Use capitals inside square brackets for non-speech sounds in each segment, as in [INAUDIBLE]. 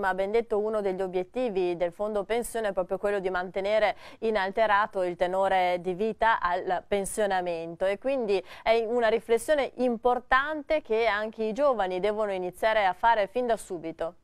come ha ben detto, uno degli obiettivi del fondo pensione è proprio quello di mantenere inalterato il tenore di vita al pensionamento e quindi è una riflessione importante che anche i giovani devono iniziare a fare fin da subito.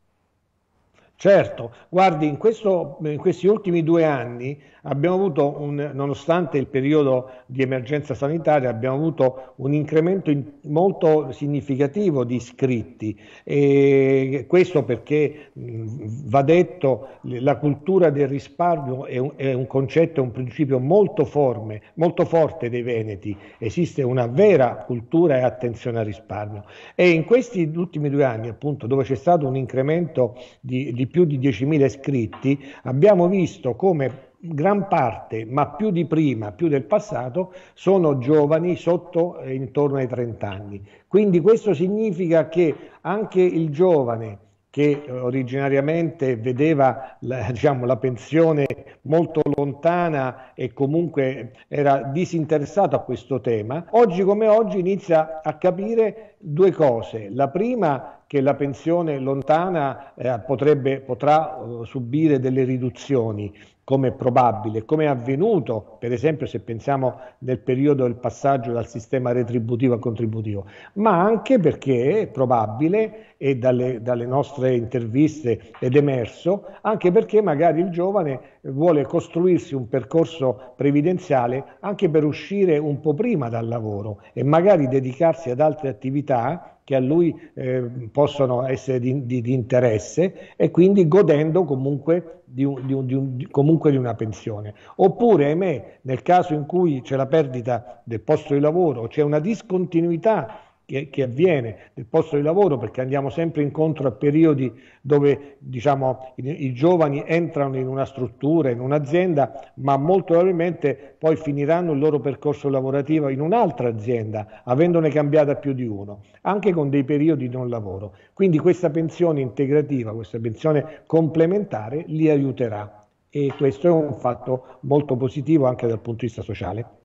Certo, guardi, in, questo, in, questi ultimi due anni abbiamo avuto, un, nonostante il periodo di emergenza sanitaria, abbiamo avuto un incremento in, molto significativo di iscritti. E questo perché, va detto, la cultura del risparmio è un, è un concetto, è un principio molto, forme, molto forte dei Veneti. Esiste una vera cultura e attenzione al risparmio. E in questi ultimi due anni, appunto, dove c'è stato un incremento di, di di più di 10.000 iscritti, abbiamo visto come gran parte, ma più di prima, più del passato, sono giovani sotto e eh, intorno ai 30 anni. Quindi questo significa che anche il giovane che originariamente vedeva la, [LAUGHS] diciamo, la, pensione molto lontana e comunque era disinteressato a questo tema, oggi come oggi inizia a capire due cose. La prima che la pensione lontana eh, potrebbe, potrà uh, subire delle riduzioni, come è probabile, come è avvenuto, per esempio se pensiamo nel periodo del passaggio dal sistema retributivo a contributivo, ma anche perché è probabile, e dalle, dalle nostre interviste ed emerso, anche perché magari il giovane vuole costruirsi un percorso previdenziale anche per uscire un po' prima dal lavoro e magari dedicarsi ad altre attività attività che a lui eh, possono essere di, di, di, interesse e quindi godendo comunque di, un, un, un, comunque di, una pensione. Oppure, ahimè, nel caso in cui c'è la perdita del posto di lavoro, c'è una discontinuità che, che, avviene nel posto di lavoro, perché andiamo sempre incontro a periodi dove diciamo, i, i, giovani entrano in una struttura, in un'azienda, ma molto probabilmente poi finiranno il loro percorso lavorativo in un'altra azienda, avendone cambiata più di uno, anche con dei periodi di non lavoro. Quindi questa pensione integrativa, questa pensione complementare li aiuterà e questo è un fatto molto positivo anche dal punto di vista sociale.